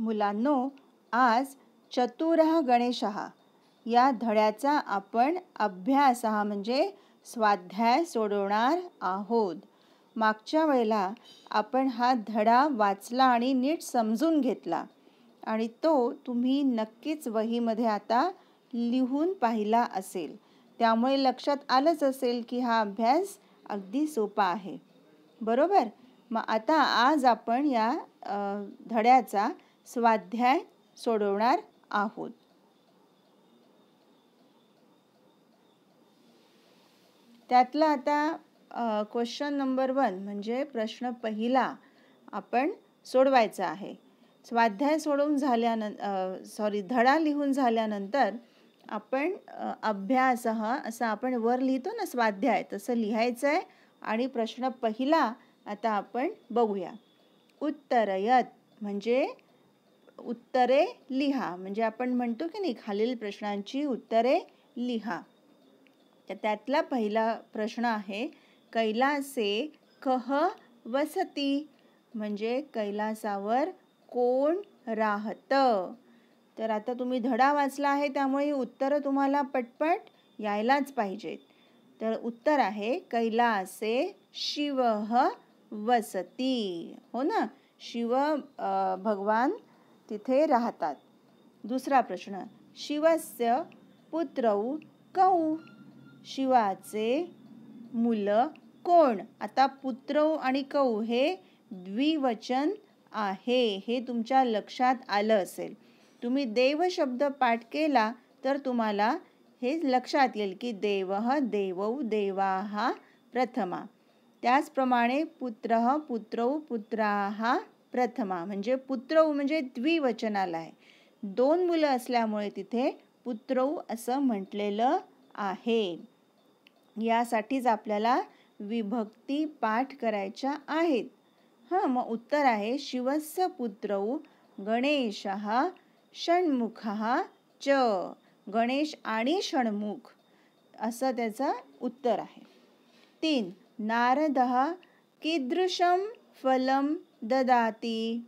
मुलांनो आज चतुर गणेश या धड्याचा आपण अभ्यास हा म्हणजे स्वाध्याय सोडवणार आहोत मागच्या वेळेला आपण हा धडा वाचला आणि नीट समजून घेतला आणि तो तुम्ही नक्कीच वहीमध्ये आता लिहून पाहिला असेल त्यामुळे लक्षात आलंच असेल की हा अभ्यास अगदी सोपा आहे बरोबर मग आता आज आपण या धड्याचा स्वाध्याय सोडवणार आहोत त्यातला आता क्वेश्चन नंबर वन म्हणजे प्रश्न पहिला आपण सोडवायचा आहे स्वाध्याय सोडवून झाल्यान सॉरी धडा लिहून झाल्यानंतर आपण अभ्यास हा असं आपण वर लिहितो ना स्वाध्याय तसं लिहायचं आहे आणि प्रश्न पहिला आता आपण बघूया उत्तरयत म्हणजे उत्तरे लिहा म्हणजे आपण म्हणतो की नाही खालील प्रश्नांची उत्तरे लिहा तर त्यातला पहिला प्रश्न आहे कैलासे कह वसती म्हणजे कैलासावर कोण राहत तर आता तुम्ही धडा वाचला आहे त्यामुळे उत्तरं तुम्हाला पटपट यायलाच पाहिजेत तर उत्तर आहे कैलासे शिव वसती हो ना शिव भगवान तिथे राहतात दुसरा प्रश्न शिवस्य पुत्रौ कऊ शिवाचे मुलं कोण आता पुत्रऊ आणि कऊ हे द्विवचन आहे हे तुमच्या लक्षात आलं असेल तुम्ही देव शब्द पाठ केला तर तुम्हाला हे लक्षात येईल की देव देवौ देवा प्रथमा त्याचप्रमाणे पुत्र पुत्रौ पुत्रा प्रथमा म्हणजे पुत्रऊ म्हणजे द्विवचनाला आहे दोन मुलं असल्यामुळे तिथे पुत्रऊ असं म्हटलेलं आहे यासाठीच आपल्याला विभक्ती पाठ करायच्या आहेत हां मग उत्तर आहे शिवस्य पुत्रऊ गणेश षण्मुख च गणेश आणि षणमुख असं त्याचं उत्तर आहे तीन नारद कीदृशम फलम ददाती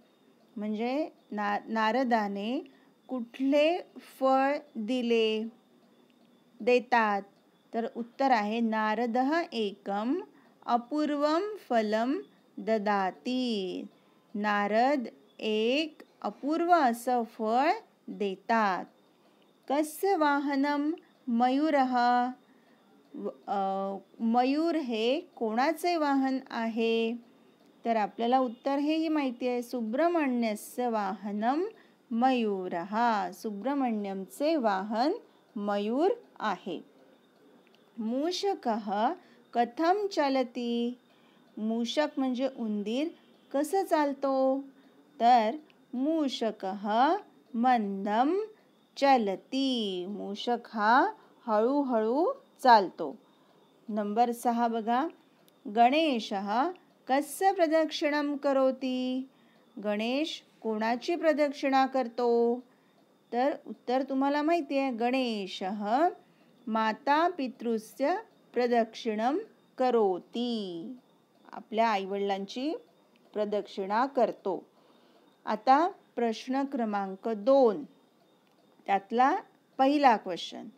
म्हणजे ना नारदाने कुठले फळ दिले देतात तर उत्तर आहे नारद एकम अपूर्वम फलम ददाती नारद एक अपूर्व असं फळ देतात कस्य वाहनम मयूर मयूर हे कोणाचे वाहन आहे तर आपल्याला उत्तर हेही माहिती आहे सुब्रमण्यस्य वाहनम मयूर हा सुब्रमण्यमचे वाहन मयूर आहे मूषक कथम चालती मूषक म्हणजे उंदीर कसं चालतो तर मूषक मंदम चलती मूषक हा हळूहळू चालतो नंबर सहा बघा गणेश कस प्रदक्षिणं करोती गणेश कोणाची प्रदक्षिणा करतो तर उत्तर तुम्हाला माहिती आहे गणेश माता पितृस्य प्रदक्षिणं करोती आपल्या आईवडिलांची प्रदक्षिणा करतो आता प्रश्न क्रमांक दोन त्यातला पहिला क्वेश्चन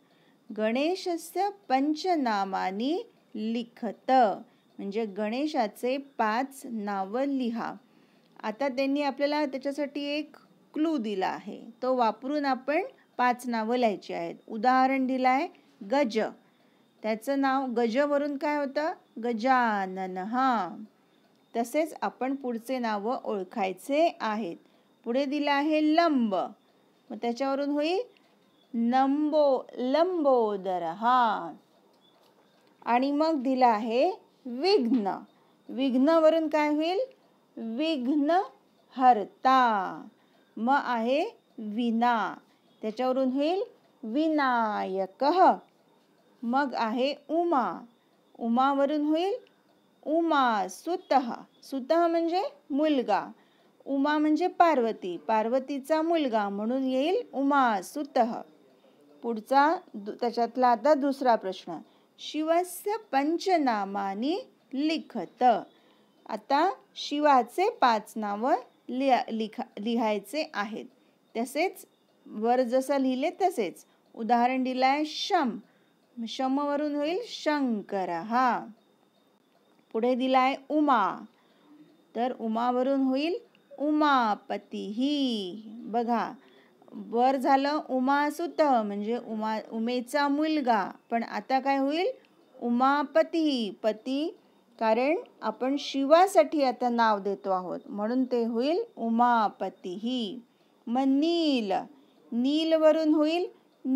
गणेशस्य पंचनामानी लिखत म्हणजे गणेशाचे पाच नावं लिहा आता त्यांनी आपल्याला त्याच्यासाठी एक क्लू दिला आहे तो वापरून आपण पाच नावं लिहायची आहेत उदाहरण दिलं आहे गज त्याचं नाव गजवरून काय होतं गजानन हां तसेच आपण पुढचे नावं ओळखायचे आहेत पुढे दिलं आहे लंब मग त्याच्यावरून होईल नंबो लंबोदर हा आणि मग दिला आहे विघ्न विघ्नवरून काय होईल विघ्न हरता म आहे विना त्याच्यावरून होईल विनायक मग आहे उमा उमावरून होईल उमा सुत सुत म्हणजे मुलगा उमा म्हणजे पार्वती पार्वतीचा मुलगा म्हणून येईल उमा सुत पुढचा त्याच्यातला आता दुसरा प्रश्न शिवस्य पंचनामानी लिखत आता शिवाचे पाच नावं लिहा लिहायचे आहेत तसेच वर जसं लिहिले तसेच उदाहरण दिलं आहे शम शमवरून होईल शंकर हा पुढे दिलाय उमा तर उमावरून होईल उमापती ही बघा वर झालं उमासुत म्हणजे उमा उमेचा मुलगा पण आता काय होईल उमापती पती कारण आपण शिवासाठी आता नाव देतो आहोत म्हणून ते होईल ही, मग नील नीलवरून होईल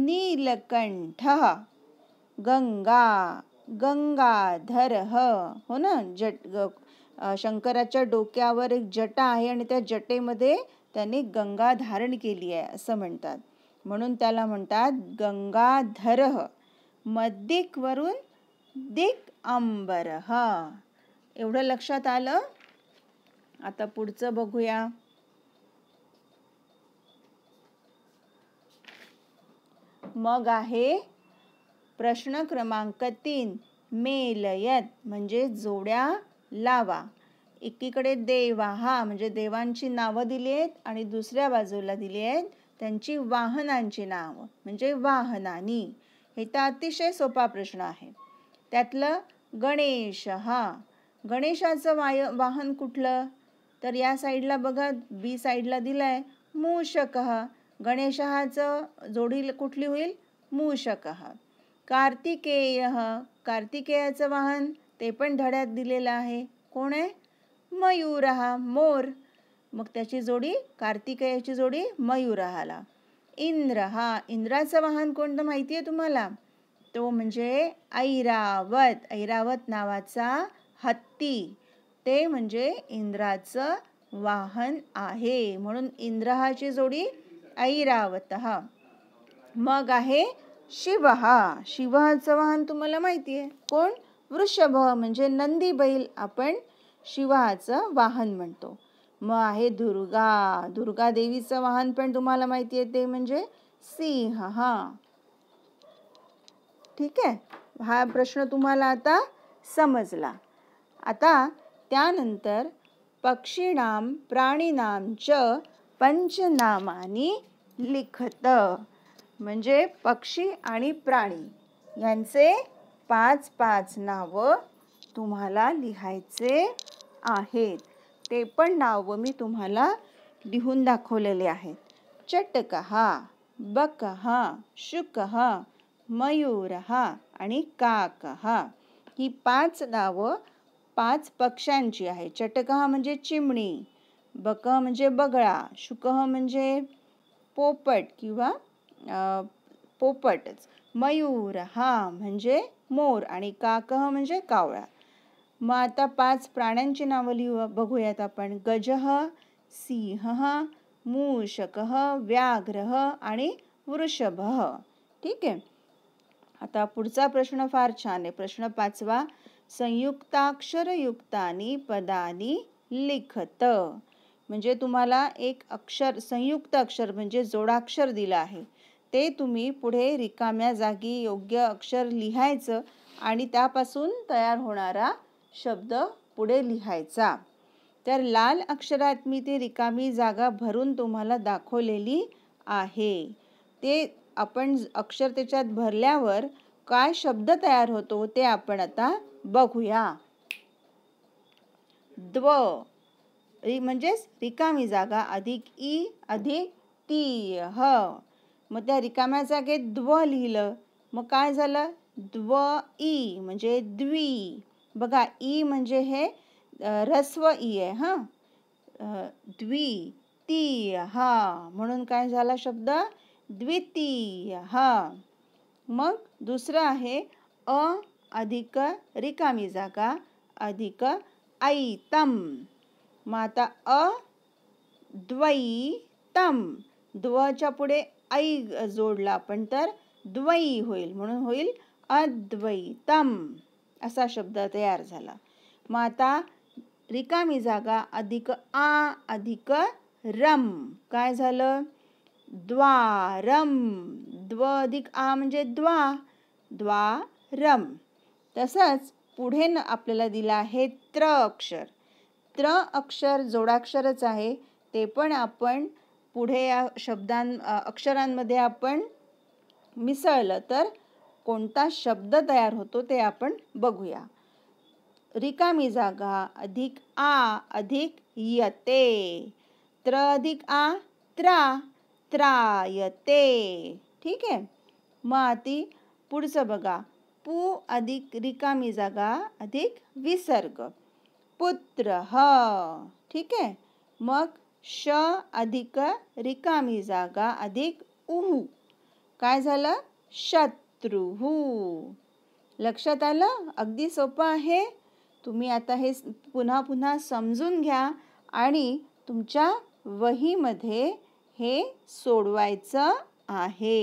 नीलकंठ गंगा गंगाधर हो ना जट शंकराच्या डोक्यावर एक जटा आहे आणि त्या जटेमध्ये त्याने गंगा धारण केली आहे असं म्हणतात म्हणून त्याला म्हणतात गंगाधर मद्दिकवरून दिक अंबर एवढं लक्षात आलं आता पुढचं बघूया मग आहे प्रश्न क्रमांक तीन मेलयत म्हणजे जोड्या लावा एकीकडे देवा हा म्हणजे देवांची नावं दिली आहेत आणि दुसऱ्या बाजूला दिली आहेत त्यांची वाहनांची नावं म्हणजे वाहनानी हे तर अतिशय सोपा प्रश्न आहे त्यातलं गणेश हा गणेशाचं वाय वाहन कुठलं तर या साईडला बघा बी साईडला दिलं आहे मूषक गणेशहाचं जोडी कुठली होईल मूषक कार्तिकेय कार्तिकेयाचं वाहन ते पण धड्यात दिलेलं आहे कोण आहे मयूर हा मोर मग त्याची जोडी कार्तिकेयाची जोडी मयूर आला इंद्र हा इंद्राचं वाहन कोणतं माहिती आहे तुम्हाला तो म्हणजे ऐरावत ऐरावत नावाचा हत्ती ते म्हणजे इंद्राचं वाहन आहे म्हणून इंद्रहाची जोडी ऐरावत मग आहे शिव हा शिवहाचं वाहन तुम्हाला माहिती आहे कोण वृषभ म्हणजे नंदी बैल आपण शिवाचं वाहन म्हणतो मग आहे दुर्गा दुर्गा देवीचं वाहन पण तुम्हाला माहिती आहे ते म्हणजे सिंह हा ठीक आहे हा प्रश्न तुम्हाला आता समजला आता त्यानंतर पक्षीनाम प्राणीनाम च पंचनामानी लिखत म्हणजे पक्षी आणि प्राणी यांचे पाच पाच नावं तुम्हाला लिहायचे आहेत ते पण नावं मी तुम्हाला लिहून दाखवलेले आहेत शुक हा मयूर हा आणि हा ही पाच नावं पाच पक्ष्यांची आहे चटकः म्हणजे चिमणी बक म्हणजे बगळा शुकः म्हणजे पोपट किंवा पोपटच मयूर हा म्हणजे मोर आणि काकह म्हणजे कावळा मग आता पाच प्राण्यांची नावं लिहू बघूयात आपण गजह सिंह मूषक व्याघ्र आणि वृषभ ठीक आहे आता पुढचा प्रश्न फार छान आहे प्रश्न पाचवा संयुक्ताक्षरयुक्तानी पदानी लिखत म्हणजे तुम्हाला एक अक्षर संयुक्त अक्षर म्हणजे जोडाक्षर दिलं आहे ते तुम्ही पुढे रिकाम्या जागी योग्य अक्षर लिहायचं आणि त्यापासून तयार होणारा शब्द पुढे लिहायचा तर लाल अक्षरात मी ते रिकामी जागा भरून तुम्हाला दाखवलेली आहे ते आपण अक्षर त्याच्यात भरल्यावर काय शब्द तयार होतो ते आपण आता बघूया द्व रि म्हणजेच रिकामी जागा अधिक ई अधिक ती ह मग त्या रिकाम्या जागेत द्व लिहिलं मग काय झालं द्व ई म्हणजे द्वी बघा ई म्हणजे हे रस्व ई आहे हां द्वितीय हा म्हणून काय झाला शब्द द्वितीय हा मग दुसरं आहे अ अधिक रिकामी जागा अधिक ऐतम मग आता अ द्वैतम द्वच्या पुढे ऐ जोडला आपण तर द्वै होईल म्हणून होईल अद्वैतम असा शब्द तयार झाला मग आता रिकामी जागा अधिक आ अधिक रम काय झालं द्वारम द्व अधिक आ म्हणजे द्वा द्वारम तसंच पुढे न आपल्याला दिला आहे त्र अक्षर त्र अक्षर जोडाक्षरच आहे ते पण आपण पुढे या शब्दां अक्षरांमध्ये आपण मिसळलं तर कोणता शब्द तयार होतो ते आपण बघूया रिकामी जागा अधिक आ अधिक यते त्र अधिक आ त्रा त्रायते ठीक आहे मग ती पुढचं बघा पू अधिक रिकामी जागा अधिक विसर्ग पुत्र ह ठीक आहे मग श अधिक रिकामी जागा अधिक उहू काय झालं शत त्रुहू लक्षात आलं अगदी सोपं आहे तुम्ही आता हे पुन्हा पुन्हा समजून घ्या आणि तुमच्या वहीमध्ये हे सोडवायचं आहे